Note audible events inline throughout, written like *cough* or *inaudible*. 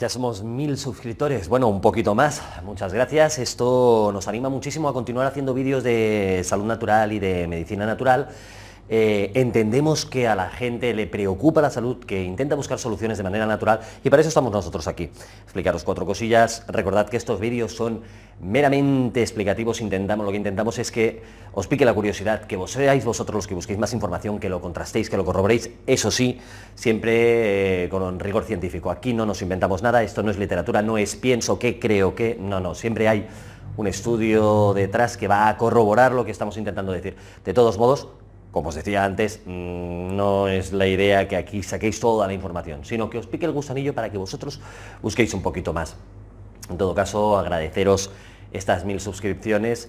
Ya somos mil suscriptores, bueno, un poquito más, muchas gracias. Esto nos anima muchísimo a continuar haciendo vídeos de salud natural y de medicina natural. Eh, entendemos que a la gente le preocupa la salud, que intenta buscar soluciones de manera natural y para eso estamos nosotros aquí. Explicaros cuatro cosillas. Recordad que estos vídeos son meramente explicativos. Intentamos, lo que intentamos es que os pique la curiosidad, que vos seáis vosotros los que busquéis más información, que lo contrastéis, que lo corroboréis. Eso sí, siempre eh, con rigor científico. Aquí no nos inventamos nada, esto no es literatura, no es pienso que, creo que, no, no, siempre hay un estudio detrás que va a corroborar lo que estamos intentando decir. De todos modos, como os decía antes, mm, no es la idea que aquí saquéis toda la información, sino que os pique el gusanillo para que vosotros busquéis un poquito más. En todo caso, agradeceros estas mil suscripciones.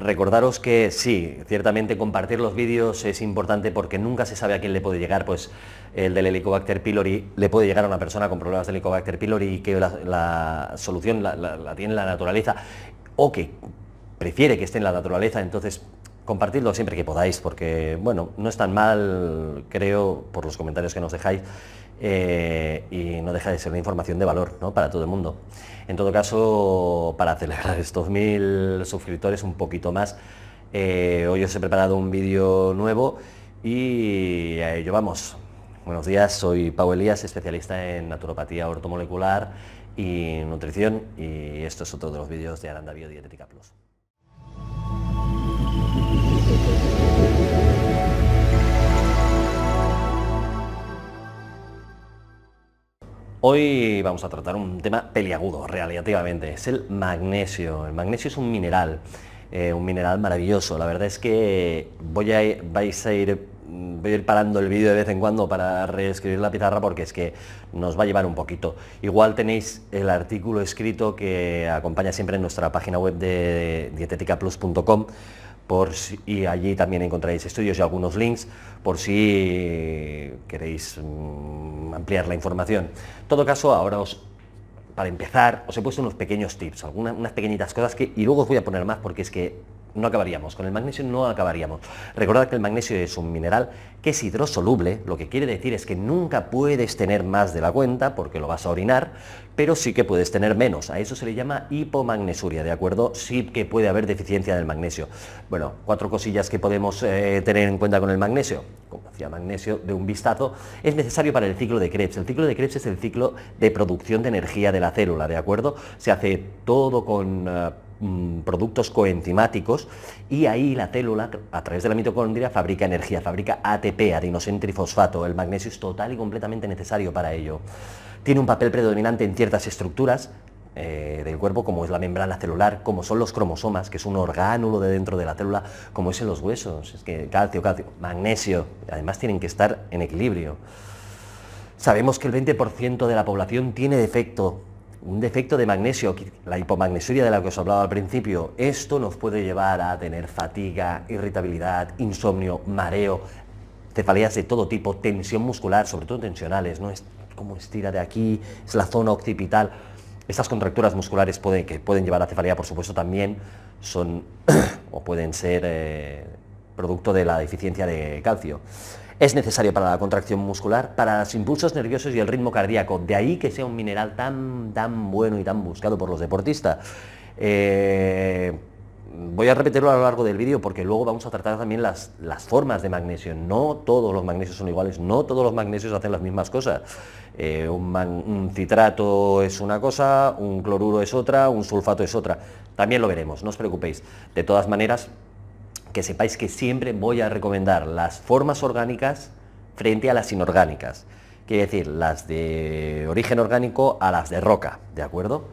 Recordaros que sí, ciertamente compartir los vídeos es importante porque nunca se sabe a quién le puede llegar, pues el del Helicobacter pylori le puede llegar a una persona con problemas de Helicobacter pylori y que la, solución la, la tiene la naturaleza o que prefiere que esté en la naturaleza, entonces compartidlo siempre que podáis, porque bueno, no es tan mal, creo, por los comentarios que nos dejáis, eh, y no deja de ser una información de valor para todo el mundo. En todo caso, para celebrar estos mil suscriptores un poquito más, eh, hoy os he preparado un vídeo nuevo y a ello vamos. Buenos días, soy Pau Elías, especialista en naturopatía ortomolecular y nutrición y esto es otro de los vídeos de Aranda Biodietética Plus. Hoy vamos a tratar un tema peliagudo, relativamente, es el magnesio. El magnesio es un mineral, eh, un mineral maravilloso. La verdad es que voy a, vais a ir, mm, a ir parando el vídeo de vez en cuando para reescribir la pizarra porque es que nos va a llevar un poquito. Igual tenéis el artículo escrito que acompaña siempre en nuestra página web de dieteticaplus.com y allí también encontraréis estudios y algunos links por si eh, queréis mm, ampliar la información. En todo caso, ahora os, para empezar, os he puesto unos pequeños tips, algunas, unas pequeñitas cosas que, y luego os voy a poner más porque es que no acabaríamos, con el magnesio no acabaríamos. Recordad que el magnesio es un mineral que es hidrosoluble, lo que quiere decir es que nunca puedes tener más de la cuenta porque lo vas a orinar, pero sí que puedes tener menos. A eso se le llama hipomagnesuria, ¿de acuerdo? Sí que puede haber deficiencia del magnesio. Bueno, cuatro cosillas que podemos eh, tener en cuenta con el magnesio. Como decía, magnesio de un vistazo, es necesario para el ciclo de Krebs. El ciclo de Krebs es el ciclo de producción de energía de la célula, ¿de acuerdo? Se hace todo con... Eh, Mm, productos coenzimáticos y ahí la célula, a través de la mitocondria, fabrica energía, fabrica ATP, adinocentrifosfato... El magnesio es total y completamente necesario para ello. Tiene un papel predominante en ciertas estructuras, eh, del cuerpo, como es la membrana celular, como son los cromosomas, que es un orgánulo de dentro de la célula, como es en los huesos, es que calcio, calcio, magnesio, además tienen que estar en equilibrio. Sabemos que el 20% de la población tiene defecto un defecto de magnesio, la hipomagnesuria de la que os hablaba al principio, esto nos puede llevar a tener fatiga, irritabilidad, insomnio, mareo, cefaleas de todo tipo, tensión muscular, sobre todo tensionales, ¿no? Es como estira de aquí, es la zona occipital. Estas contracturas musculares pueden, que pueden llevar a cefalea, por supuesto, también son *coughs* o pueden ser eh, producto de la deficiencia de calcio. Es necesario para la contracción muscular, para los impulsos nerviosos y el ritmo cardíaco. De ahí que sea un mineral tan, tan bueno y tan buscado por los deportistas. Eh, voy a repetirlo a lo largo del vídeo porque luego vamos a tratar también las, formas de magnesio. No todos los magnesios son iguales, no todos los magnesios hacen las mismas cosas. Eh, un, citrato es una cosa, un cloruro es otra, un sulfato es otra. También lo veremos, no os preocupéis. De todas maneras, que sepáis que siempre voy a recomendar las formas orgánicas frente a las inorgánicas. Quiere decir, las de origen orgánico a las de roca, ¿de acuerdo?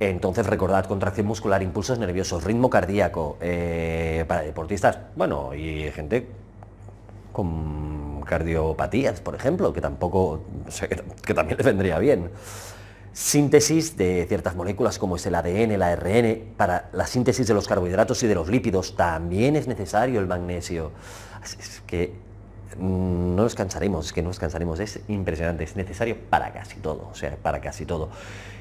Entonces recordad contracción muscular, impulsos nerviosos, ritmo cardíaco, eh, para deportistas, bueno, y gente con cardiopatías, por ejemplo, que tampoco, que, que también le vendría bien síntesis de ciertas moléculas como es el ADN, el ARN, para la síntesis de los carbohidratos y de los lípidos también es necesario el magnesio. Es que mm, no nos cansaremos, es que no nos cansaremos, es impresionante, es necesario para casi todo, o sea, para casi todo.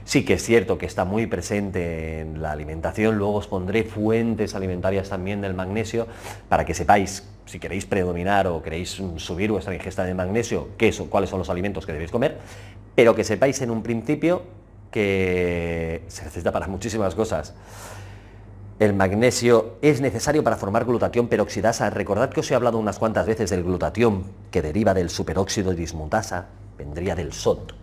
Sí que es cierto que está muy presente en la alimentación, luego os pondré fuentes alimentarias también del magnesio para que sepáis si queréis predominar o queréis subir vuestra ingesta de magnesio, qué son, cuáles son los alimentos que debéis comer, pero que sepáis en un principio que se necesita para muchísimas cosas. El magnesio es necesario para formar glutatión peroxidasa. Recordad que os he hablado unas cuantas veces del glutatión, que deriva del superóxido dismutasa, vendría del SOT.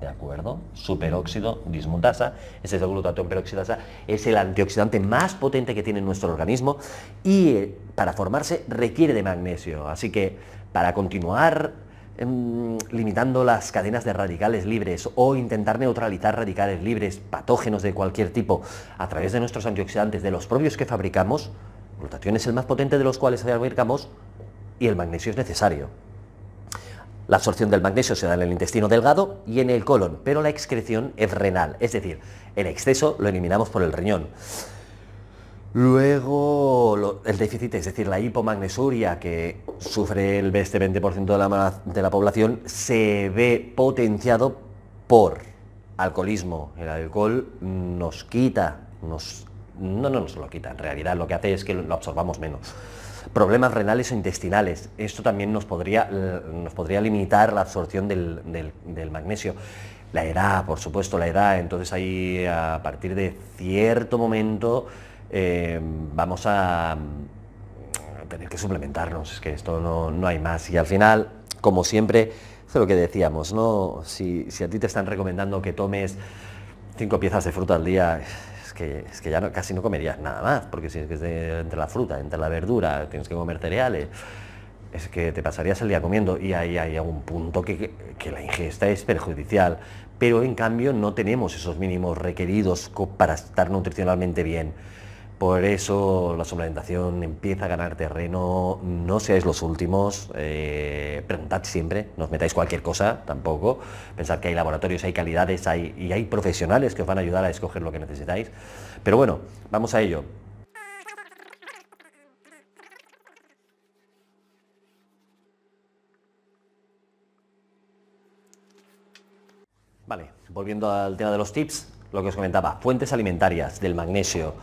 ¿De acuerdo? Superóxido dismutasa, ese es el glutatión peroxidasa, es el antioxidante más potente que tiene nuestro organismo y eh, para formarse requiere de magnesio. Así que para continuar Em, limitando las cadenas de radicales libres o intentar neutralizar radicales libres, patógenos de cualquier tipo, a través de nuestros antioxidantes, de los propios que fabricamos, glutatión es el más potente de los cuales fabricamos y el magnesio es necesario. La absorción del magnesio se da en el intestino delgado y en el colon, pero la excreción es renal, es decir, el exceso lo eliminamos por el riñón. Luego, el déficit, es decir, la hipomagnesuria que sufre el este 20% de la, población, se ve potenciado por alcoholismo. El alcohol nos quita, nos, no, nos lo quita, en realidad lo que hace es que lo absorbamos menos problemas renales o intestinales. Esto también nos podría, nos podría limitar la absorción del, magnesio. La edad, por supuesto, la edad. Entonces ahí a partir de cierto momento eh, vamos mm, a tener que suplementarnos, es que esto no, hay más. Y al final, como siempre, es lo que decíamos, Si, a ti te están recomendando que tomes cinco piezas de fruta al día, es que, ya casi no comerías nada más, porque si es que entre la fruta, entre la verdura, tienes que comer cereales, es que te pasarías el día comiendo y ahí hay algún punto que, la ingesta es perjudicial, pero en cambio no tenemos esos mínimos requeridos para estar nutricionalmente bien. Por eso la suplementación empieza a ganar terreno, no seáis los últimos, eh, preguntad siempre, no os metáis cualquier cosa tampoco, pensad que hay laboratorios, hay calidades y hay profesionales que os van a ayudar a escoger lo que necesitáis. Pero bueno, vamos a ello. Vale, volviendo al tema de los tips, lo que os comentaba, fuentes alimentarias del magnesio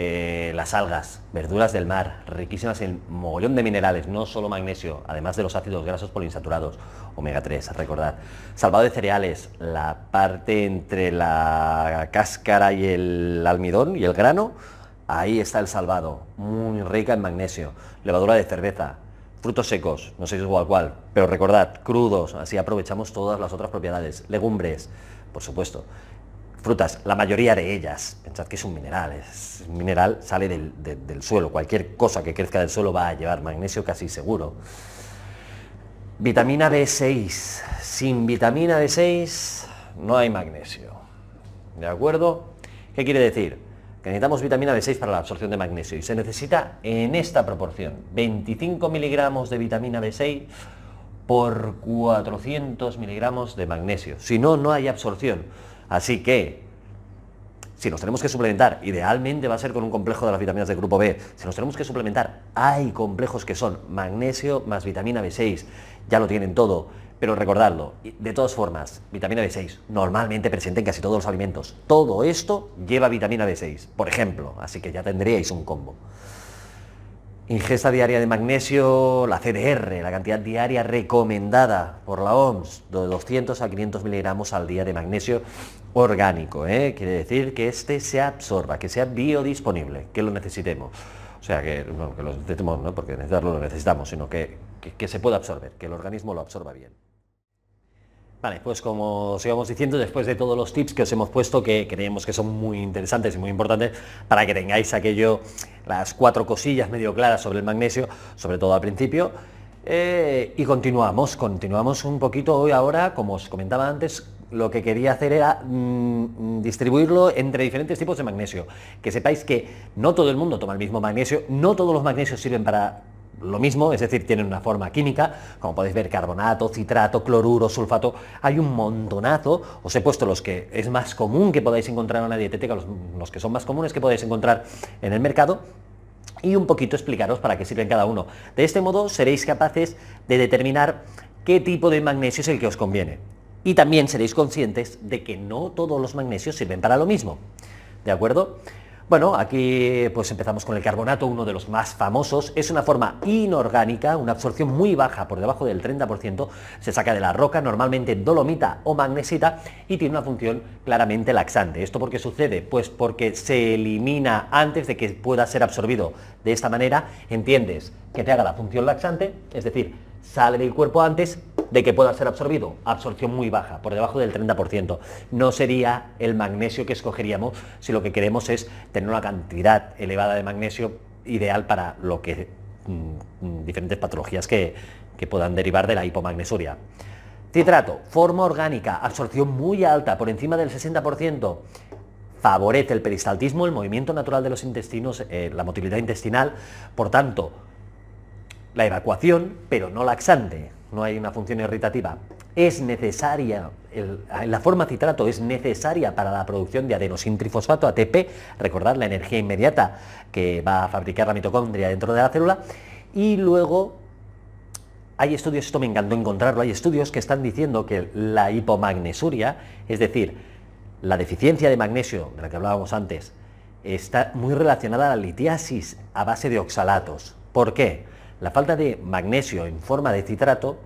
eh, las algas, verduras del mar, riquísimas en mogollón de minerales, no solo magnesio, además de los ácidos grasos poliinsaturados, omega 3, recordad. Salvado de cereales, la parte entre la cáscara y el almidón y el grano, ahí está el salvado, muy rica en magnesio. Levadura de cerveza, frutos secos, no sé si es igual cual, pero recordad, crudos, así aprovechamos todas las otras propiedades. Legumbres, por supuesto frutas, la mayoría de ellas, pensad que es un mineral, es mineral, sale del, del, suelo, cualquier cosa que crezca del suelo va a llevar magnesio casi seguro. Vitamina B6, sin vitamina B6 no hay magnesio, ¿de acuerdo? ¿Qué quiere decir? Que necesitamos vitamina B6 para la absorción de magnesio y se necesita en esta proporción, 25 miligramos de vitamina B6 por 400 miligramos de magnesio, si no, no hay absorción. Así que, si nos tenemos que suplementar, idealmente va a ser con un complejo de las vitaminas del grupo B, si nos tenemos que suplementar, hay complejos que son magnesio más vitamina B6, ya lo tienen todo, pero recordadlo, de todas formas, vitamina B6 normalmente presente en casi todos los alimentos, todo esto lleva vitamina B6, por ejemplo, así que ya tendríais un combo. Ingesta diaria de magnesio, la CDR, la cantidad diaria recomendada por la OMS, de 200 a 500 miligramos al día de magnesio orgánico. ¿eh? Quiere decir que este se absorba, que sea biodisponible, que lo necesitemos. O sea, que, lo necesitemos, no porque necesitarlo lo necesitamos, sino que, que se pueda absorber, que el organismo lo absorba bien. Vale, pues como os íbamos diciendo, después de todos los tips que os hemos puesto, que creemos que son muy interesantes y muy importantes, para que tengáis aquello, las cuatro cosillas medio claras sobre el magnesio, sobre todo al principio, eh, y continuamos, continuamos un poquito hoy ahora, como os comentaba antes, lo que quería hacer era mm, distribuirlo entre diferentes tipos de magnesio. Que sepáis que no todo el mundo toma el mismo magnesio, no todos los magnesios sirven para lo mismo, es decir, tienen una forma química, como podéis ver, carbonato, citrato, cloruro, sulfato, hay un montonazo, os he puesto los que es más común que podáis encontrar en una dietética, los, que son más comunes que podáis encontrar en el mercado, y un poquito explicaros para qué sirven cada uno. De este modo seréis capaces de determinar qué tipo de magnesio es el que os conviene. Y también seréis conscientes de que no todos los magnesios sirven para lo mismo. ¿De acuerdo? Bueno, aquí pues empezamos con el carbonato, uno de los más famosos. Es una forma inorgánica, una absorción muy baja, por debajo del 30%. Se saca de la roca, normalmente dolomita o magnesita, y tiene una función claramente laxante. ¿Esto por qué sucede? Pues porque se elimina antes de que pueda ser absorbido. De esta manera entiendes que te haga la función laxante, es decir, sale del cuerpo antes de que pueda ser absorbido. Absorción muy baja, por debajo del 30%. No sería el magnesio que escogeríamos si lo que queremos es tener una cantidad elevada de magnesio ideal para lo que mm, mm, diferentes patologías que, que puedan derivar de la hipomagnesuria. Citrato, forma orgánica, absorción muy alta, por encima del 60%, favorece el peristaltismo, el movimiento natural de los intestinos, eh, la motilidad intestinal, por tanto, la evacuación, pero no laxante, no hay una función irritativa. Es necesaria, la forma citrato es necesaria para la producción de adenosintrifosfato, ATP, recordad la energía inmediata que va a fabricar la mitocondria dentro de la célula, y luego hay estudios, esto me encantó encontrarlo, hay estudios que están diciendo que la hipomagnesuria, es decir, la deficiencia de magnesio, de la que hablábamos antes, está muy relacionada a la litiasis a base de oxalatos. ¿Por qué? La falta de magnesio en forma de citrato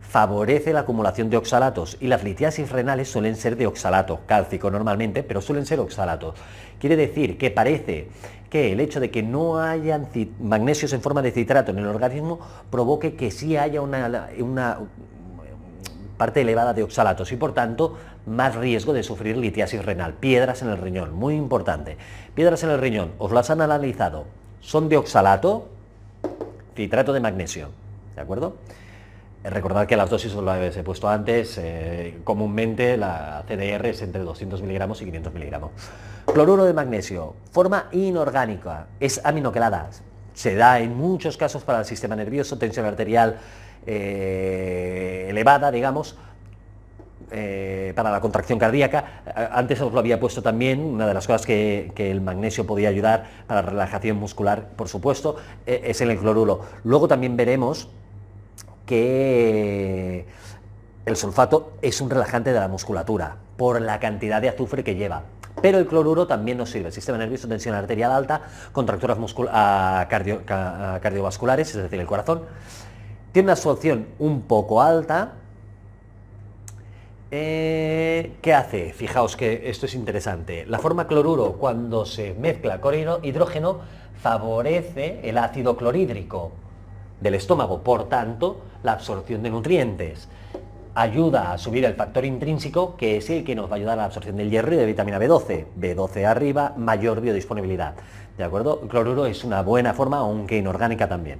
favorece la acumulación de oxalatos y las litiasis renales suelen ser de oxalato cálcico normalmente, pero suelen ser oxalatos. Quiere decir que parece que el hecho de que no hayan magnesios en forma de citrato en el organismo provoque que sí haya una, una parte elevada de oxalatos y por tanto más riesgo de sufrir litiasis renal. Piedras en el riñón, muy importante. Piedras en el riñón, os las han analizado, son de oxalato, titrato de magnesio, ¿de acuerdo? Eh, recordad que las dosis os las he puesto antes, eh, comúnmente la CDR es entre 200 miligramos y 500 miligramos. Cloruro de magnesio, forma inorgánica, es aminoquelada. se da en muchos casos para el sistema nervioso, tensión arterial eh, elevada, digamos, eh, para la contracción cardíaca. Eh, antes os lo había puesto también, una de las cosas que, el magnesio podía ayudar para la relajación muscular, por supuesto, eh, es el cloruro. Luego también veremos que el sulfato es un relajante de la musculatura por la cantidad de azufre que lleva. Pero el cloruro también nos sirve. El sistema nervioso, tensión arterial alta, contracturas cardiovasculares, es decir, el corazón. Tiene una absorción un poco alta, eh, ¿Qué hace? Fijaos que esto es interesante. La forma cloruro, cuando se mezcla con hidrógeno, favorece el ácido clorhídrico del estómago, por tanto, la absorción de nutrientes. Ayuda a subir el factor intrínseco, que es el que nos va a ayudar a la absorción del hierro y de vitamina B12. B12 arriba, mayor biodisponibilidad. ¿De acuerdo? cloruro es una buena forma, aunque inorgánica también.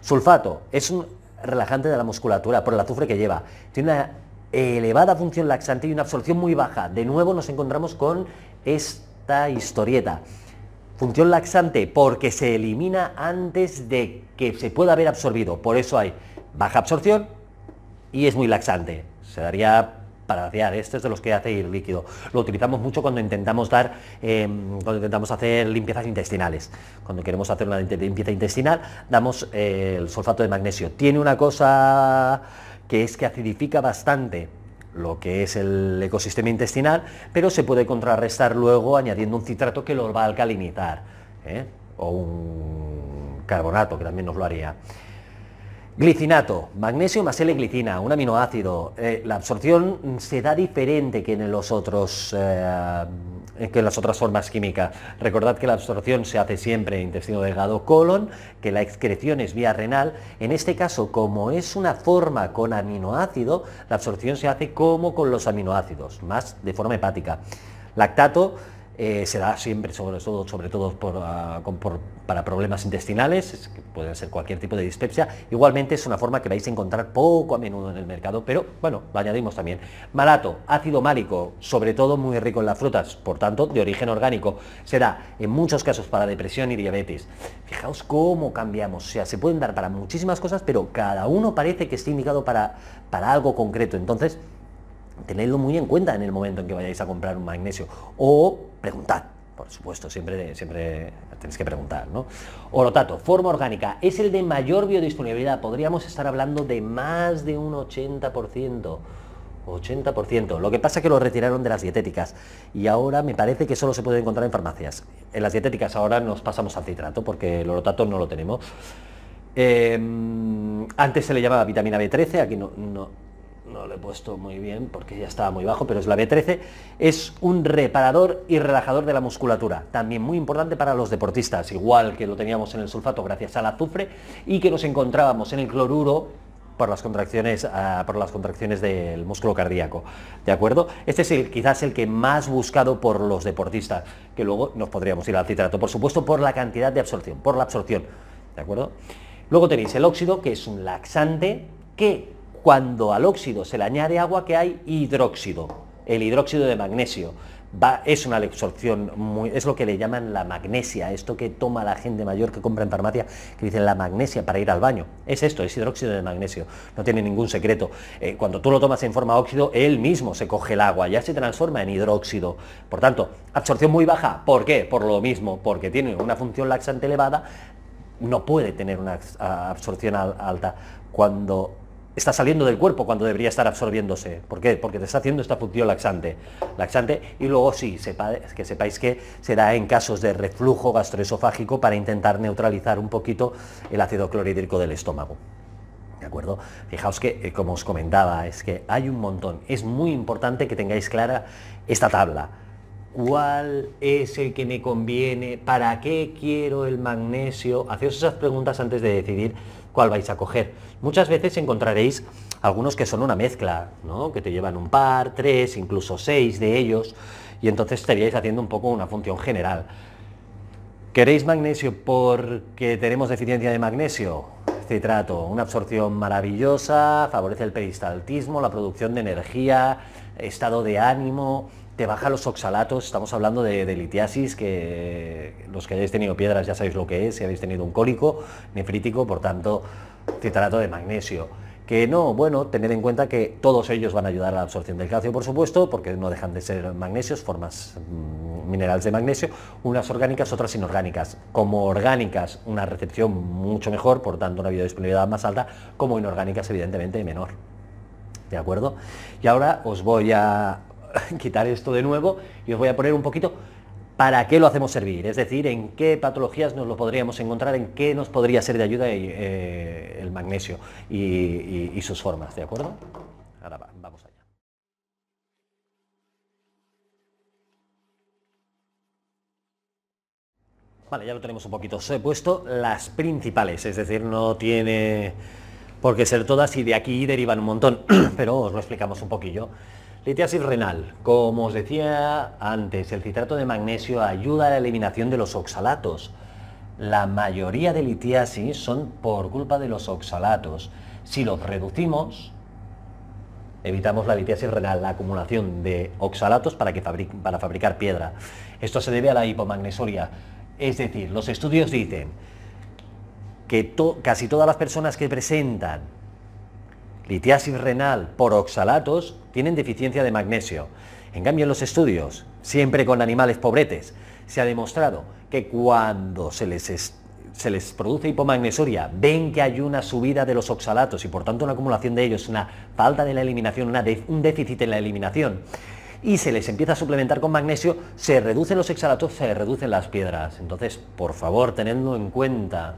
Sulfato es un relajante de la musculatura por el azufre que lleva. Tiene una elevada función laxante y una absorción muy baja. De nuevo nos encontramos con esta historieta. Función laxante porque se elimina antes de que se pueda haber absorbido. Por eso hay baja absorción y es muy laxante. Se daría para vaciar. Este es de los que hace el líquido. Lo utilizamos mucho cuando intentamos dar, em, cuando intentamos hacer limpiezas intestinales. Cuando queremos hacer una limpieza intestinal, damos eh, el sulfato de magnesio. Tiene una cosa que es que acidifica bastante lo que es el ecosistema intestinal, pero se puede contrarrestar luego añadiendo un citrato que lo va a alcalinitar ¿eh? o un carbonato que también nos lo haría. Glicinato, magnesio más L-glicina, un aminoácido. Eh, la absorción se da diferente que en, los otros, eh, que en las otras formas químicas. Recordad que la absorción se hace siempre en intestino delgado colon, que la excreción es vía renal. En este caso, como es una forma con aminoácido, la absorción se hace como con los aminoácidos, más de forma hepática. Lactato eh, se da siempre sobre todo, sobre todo ah, para problemas intestinales, que pueden ser cualquier tipo de dispepsia. Igualmente es una forma que vais a encontrar poco a menudo en el mercado, pero bueno, lo añadimos también. Malato, ácido málico, sobre todo muy rico en las frutas, por tanto de origen orgánico. será en muchos casos para depresión y diabetes. Fijaos cómo cambiamos, o sea, se pueden dar para muchísimas cosas, pero cada uno parece que está indicado para, para algo concreto. Entonces, tenedlo muy en cuenta en el momento en que vayáis a comprar un magnesio. O preguntad. Por supuesto, siempre, siempre tenéis que preguntar, ¿no? Orotato, forma orgánica, es el de mayor biodisponibilidad. Podríamos estar hablando de más de un 80%. 80%. Lo que pasa es que lo retiraron de las dietéticas y ahora me parece que solo se puede encontrar en farmacias. En las dietéticas ahora nos pasamos al citrato porque el orotato no lo tenemos. Em, antes se le llamaba vitamina B13, aquí no no lo he puesto muy bien porque ya estaba muy bajo, pero es la B13, es un reparador y relajador de la musculatura, también muy importante para los deportistas, igual que lo teníamos en el sulfato gracias al azufre y que nos encontrábamos en el cloruro por las contracciones, ah, las contracciones del músculo cardíaco. ¿De acuerdo? Este es quizás el que más buscado por los deportistas, que luego nos podríamos ir al citrato, por supuesto por la cantidad de absorción, por la absorción. ¿De acuerdo? Luego tenéis el óxido, que es un laxante que cuando al óxido se le añade agua que hay hidróxido, el hidróxido de magnesio. es una absorción, muy, es lo que le llaman la magnesia, esto que toma la gente mayor que compra en farmacia, que dicen la magnesia para ir al baño. Es esto, es hidróxido de magnesio, no tiene ningún secreto. Eh, cuando tú lo tomas en forma óxido, él mismo se coge el agua, ya se transforma en hidróxido. Por tanto, absorción muy baja, ¿por qué? Por lo mismo, porque tiene una función laxante elevada, no puede tener una absorción alta cuando está saliendo del cuerpo cuando debería estar absorbiéndose. ¿Por qué? Porque te está haciendo esta función laxante. laxante y luego sí, que sepáis que se da en casos de reflujo gastroesofágico para intentar neutralizar un poquito el ácido clorhídrico del estómago. ¿De acuerdo? Fijaos que, eh, como os comentaba, es que hay un montón. Es muy importante que tengáis clara esta tabla. ¿Cuál es el que me conviene? ¿Para qué quiero el magnesio? Haceos esas preguntas antes de decidir cuál vais a coger. Muchas veces encontraréis algunos que son una mezcla, ¿no? que te llevan un par, tres, incluso seis de ellos, y entonces estaríais haciendo un poco una función general. ¿Queréis magnesio porque tenemos deficiencia de magnesio? Citrato, una absorción maravillosa, favorece el peristaltismo, la producción de energía, estado de ánimo, te baja los oxalatos, estamos hablando de, litiasis, que los que hayáis tenido piedras ya sabéis lo que es, si habéis tenido un cólico nefrítico, por tanto, citrato de magnesio. Que no, bueno, tened en cuenta que todos ellos van a ayudar a la absorción del calcio, por supuesto, porque no dejan de ser magnesios, formas mm, minerales de magnesio, unas orgánicas, otras inorgánicas. Como orgánicas, una recepción mucho mejor, por tanto, una biodisponibilidad más alta, como inorgánicas, evidentemente, menor. ¿De acuerdo? Y ahora os voy a *laughs* quitar esto de nuevo y os voy a poner un poquito para qué lo hacemos servir, es decir, en qué patologías nos lo podríamos encontrar, en qué nos podría ser de ayuda eh, el magnesio y, sus formas, ¿de acuerdo? Ahora vamos allá. Vale, ya lo tenemos un poquito. Os he puesto las principales, es decir, no tiene por qué ser todas y de aquí derivan un montón, *clears throat* pero os lo explicamos un poquillo. Litiasis renal. Como os decía antes, el citrato de magnesio ayuda a la eliminación de los oxalatos. La mayoría de litiasis son por culpa de los oxalatos. Si los reducimos, evitamos la litiasis renal, la acumulación de oxalatos para, que para fabricar piedra. Esto se debe a la hipomagnesoria. Es decir, los estudios dicen que casi todas las personas que presentan litiasis renal por oxalatos tienen deficiencia de magnesio. En cambio, en los estudios, siempre con animales pobretes, se ha demostrado que cuando se les, se les produce hipomagnesuria, ven que hay una subida de los oxalatos y por tanto una acumulación de ellos, una falta de la eliminación, un déficit en la eliminación, y se les empieza a suplementar con magnesio, se reducen los oxalatos, se reducen las piedras. Entonces, por favor, tenedlo en cuenta.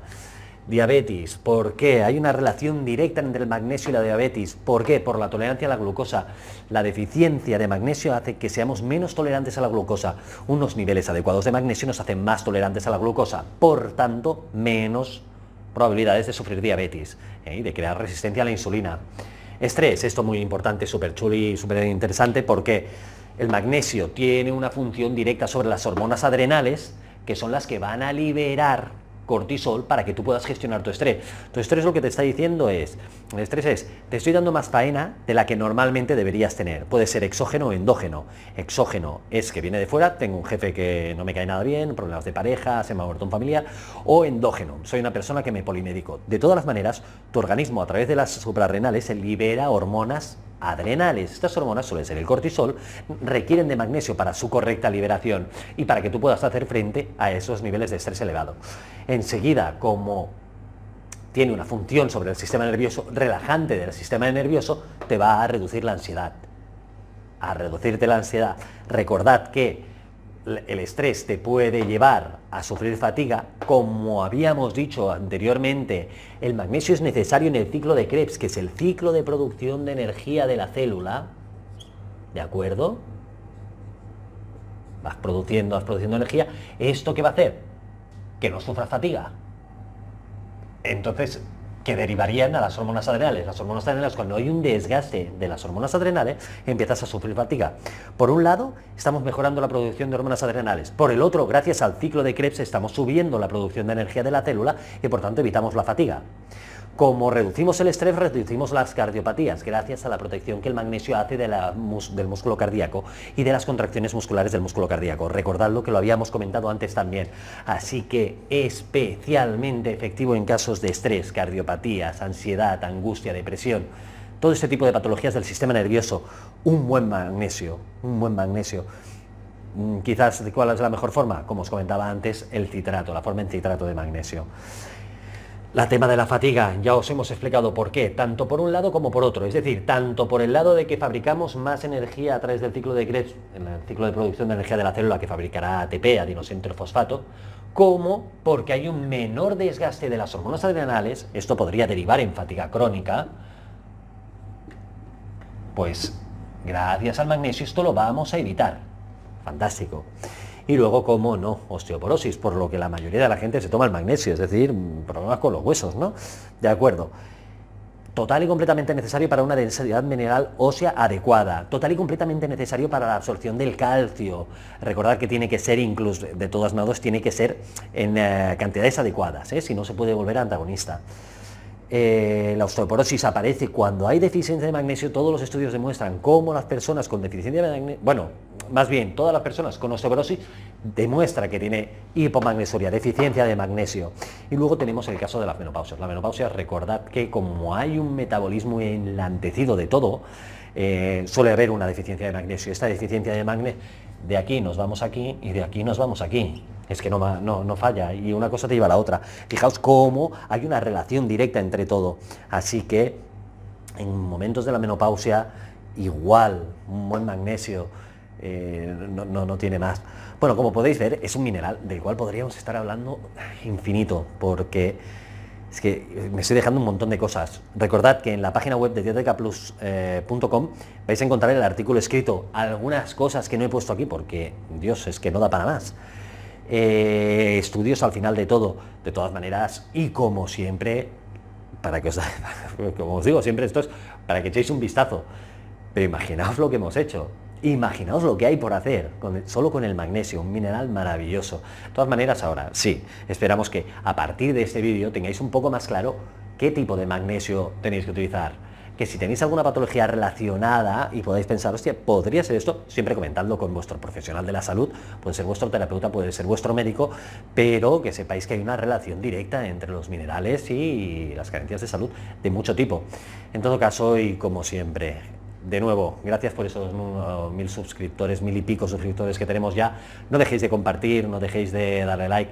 Diabetes, ¿por qué? Hay una relación directa entre el magnesio y la diabetes. ¿Por qué? Por la tolerancia a la glucosa. La deficiencia de magnesio hace que seamos menos tolerantes a la glucosa. Unos niveles adecuados de magnesio nos hacen más tolerantes a la glucosa, por tanto, menos probabilidades de sufrir diabetes ¿eh? y de crear resistencia a la insulina. Estrés, esto muy importante, súper chuli súper interesante porque el magnesio tiene una función directa sobre las hormonas adrenales, que son las que van a liberar cortisol para que tú puedas gestionar tu estrés. Tu estrés lo que te está diciendo es, el estrés es, te estoy dando más faena de la que normalmente deberías tener. Puede ser exógeno o endógeno. Exógeno es que viene de fuera, tengo un jefe que no me cae nada bien, problemas de pareja, se me ha muerto un familiar, o endógeno, soy una persona que me polimédico. De todas las maneras, tu organismo a través de las suprarrenales libera hormonas adrenales, estas hormonas suelen ser el cortisol, requieren de magnesio para su correcta liberación y para que tú puedas hacer frente a esos niveles de estrés elevado. Enseguida, como tiene una función sobre el sistema nervioso relajante del sistema nervioso, te va a reducir la ansiedad. A reducirte la ansiedad. Recordad que el estrés te puede llevar a sufrir fatiga, como habíamos dicho anteriormente, el magnesio es necesario en el ciclo de Krebs, que es el ciclo de producción de energía de la célula. ¿De acuerdo? Vas produciendo, vas produciendo energía. ¿Esto qué va a hacer? Que no sufra fatiga. Entonces, que derivarían a las hormonas adrenales. Las hormonas adrenales, cuando hay un desgaste de las hormonas adrenales, empiezas a sufrir fatiga. Por un lado, estamos mejorando la producción de hormonas adrenales. Por el otro, gracias al ciclo de Krebs, estamos subiendo la producción de energía de la célula y por tanto evitamos la fatiga. Como reducimos el estrés, reducimos las cardiopatías, gracias a la protección que el magnesio hace del músculo cardíaco y de las contracciones musculares del músculo cardíaco. Recordadlo que lo habíamos comentado antes también. Así que especialmente efectivo en casos de estrés, cardiopatías, ansiedad, angustia, depresión, todo este tipo de patologías del sistema nervioso. Un buen magnesio, un buen magnesio mm, quizás cuál es la mejor forma, como os comentaba antes, el citrato, la forma en citrato de magnesio. La tema de la fatiga, ya os hemos explicado por qué, tanto por un lado como por otro, es decir, tanto por el lado de que fabricamos más energía a través del ciclo de Krebs, en el ciclo de producción de energía de la célula que fabricará ATP, fosfato, como porque hay un menor desgaste de las hormonas adrenales, esto podría derivar en fatiga crónica, pues gracias al magnesio esto lo vamos a evitar. Fantástico y luego, ¿cómo no, osteoporosis, por lo que la mayoría de la gente se toma el magnesio, es decir, mm, problemas con los huesos, ¿no? De acuerdo total y completamente necesario para una densidad mineral ósea adecuada, total y completamente necesario para la absorción del calcio. Recordad que tiene que ser incluso, de todas modos, tiene que ser en eh, cantidades adecuadas, ¿eh? si no se puede volver antagonista. Eh, la osteoporosis aparece cuando hay deficiencia de magnesio, todos los estudios demuestran cómo las personas con deficiencia de magnesio, bueno, más bien todas las personas con osteoporosis, demuestra que tiene hipomagnesoria, deficiencia de magnesio. Y luego tenemos el caso de las menopausias. La menopausia, recordad que como hay un metabolismo enlantecido de todo, eh, suele haber una deficiencia de magnesio. Esta deficiencia de magnesio, de aquí nos vamos aquí y de aquí nos vamos aquí. Es que no falla y una cosa te lleva a la otra. Fijaos cómo hay una relación directa entre todo. Así que en momentos de la menopausia, igual, un buen magnesio, eh, no, no, tiene más. Bueno, como podéis ver, es un mineral del cual podríamos estar hablando infinito, porque es que me estoy dejando un montón de cosas. Recordad que en la página web de plus.com eh, vais a encontrar el artículo escrito, algunas cosas que no he puesto aquí, porque Dios, es que no da para más. Eh, estudios al final de todo, de todas maneras, y como siempre, para que os, *laughs* como os digo, siempre esto es para que echéis un vistazo Pero imaginaos lo que hemos hecho. Imaginaos lo que hay por hacer solo con el magnesio, un mineral maravilloso. De todas maneras, ahora sí, esperamos que a partir de este vídeo tengáis un poco más claro qué tipo de magnesio tenéis que utilizar. Que si tenéis alguna patología relacionada y podáis pensar, hostia, podría ser esto, siempre comentadlo con vuestro profesional de la salud, puede ser vuestro terapeuta, puede ser vuestro médico, pero que sepáis que hay una relación directa entre los minerales y las carencias de salud de mucho tipo. En todo caso, y como siempre, de nuevo, gracias por esos ah, mil suscriptores, mil y pico suscriptores que tenemos ya. No dejéis de compartir, no dejéis de darle like.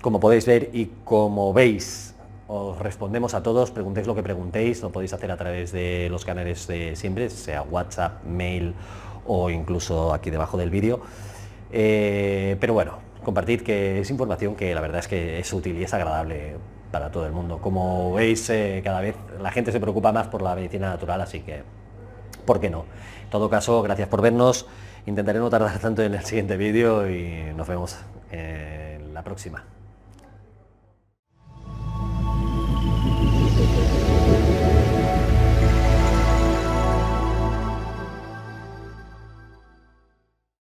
Como podéis ver y como veis, os respondemos a todos, preguntéis lo que preguntéis, lo podéis hacer a través de los canales de siempre, sea WhatsApp, mail o incluso aquí debajo del vídeo. Eh, pero bueno, compartid que es información que la verdad es que es útil y es agradable para todo el mundo. Como veis, eh, cada vez la gente se preocupa más por la medicina natural, así que ¿por qué no? En todo caso, gracias por vernos. Intentaré no tardar *laughs* tanto en el siguiente vídeo y nos vemos en la próxima.